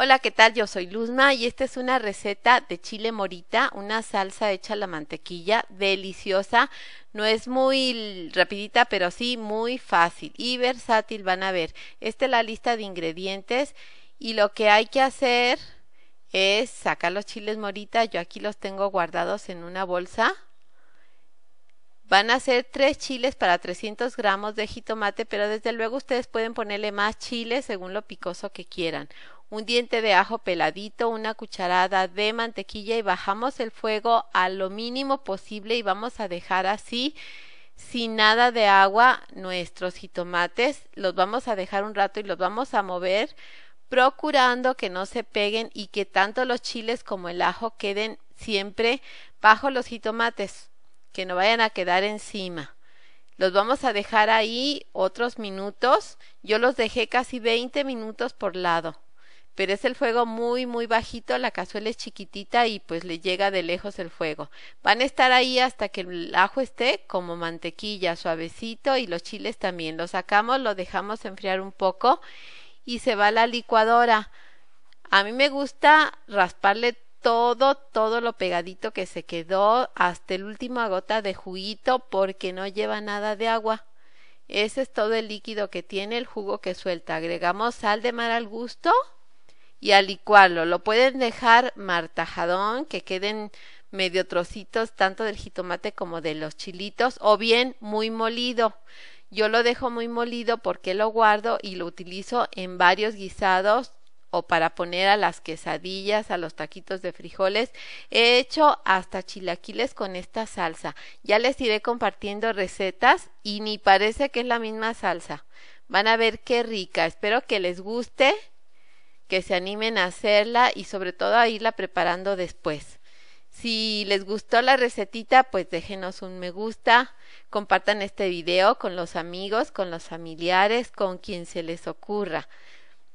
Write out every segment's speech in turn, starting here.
Hola, ¿qué tal? Yo soy Luzma y esta es una receta de chile morita, una salsa hecha a la mantequilla, deliciosa. No es muy rapidita, pero sí muy fácil y versátil, van a ver. Esta es la lista de ingredientes y lo que hay que hacer es sacar los chiles morita. Yo aquí los tengo guardados en una bolsa. Van a ser tres chiles para 300 gramos de jitomate, pero desde luego ustedes pueden ponerle más chiles según lo picoso que quieran un diente de ajo peladito, una cucharada de mantequilla y bajamos el fuego a lo mínimo posible y vamos a dejar así sin nada de agua nuestros jitomates. Los vamos a dejar un rato y los vamos a mover procurando que no se peguen y que tanto los chiles como el ajo queden siempre bajo los jitomates, que no vayan a quedar encima. Los vamos a dejar ahí otros minutos. Yo los dejé casi 20 minutos por lado pero es el fuego muy muy bajito, la cazuela es chiquitita y pues le llega de lejos el fuego. Van a estar ahí hasta que el ajo esté como mantequilla, suavecito y los chiles también. Lo sacamos, lo dejamos enfriar un poco y se va a la licuadora. A mí me gusta rasparle todo, todo lo pegadito que se quedó hasta el última gota de juguito porque no lleva nada de agua. Ese es todo el líquido que tiene el jugo que suelta. Agregamos sal de mar al gusto y al licuarlo. Lo pueden dejar martajadón, que queden medio trocitos tanto del jitomate como de los chilitos, o bien muy molido. Yo lo dejo muy molido porque lo guardo y lo utilizo en varios guisados o para poner a las quesadillas, a los taquitos de frijoles. He hecho hasta chilaquiles con esta salsa. Ya les iré compartiendo recetas y ni parece que es la misma salsa. Van a ver qué rica. Espero que les guste que se animen a hacerla y sobre todo a irla preparando después. Si les gustó la recetita, pues déjenos un me gusta, compartan este video con los amigos, con los familiares, con quien se les ocurra,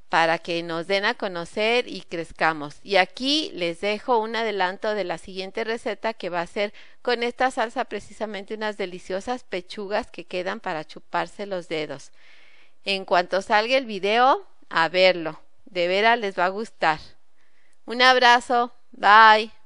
para que nos den a conocer y crezcamos. Y aquí les dejo un adelanto de la siguiente receta que va a ser con esta salsa precisamente unas deliciosas pechugas que quedan para chuparse los dedos. En cuanto salga el video, a verlo. De veras les va a gustar. Un abrazo. Bye.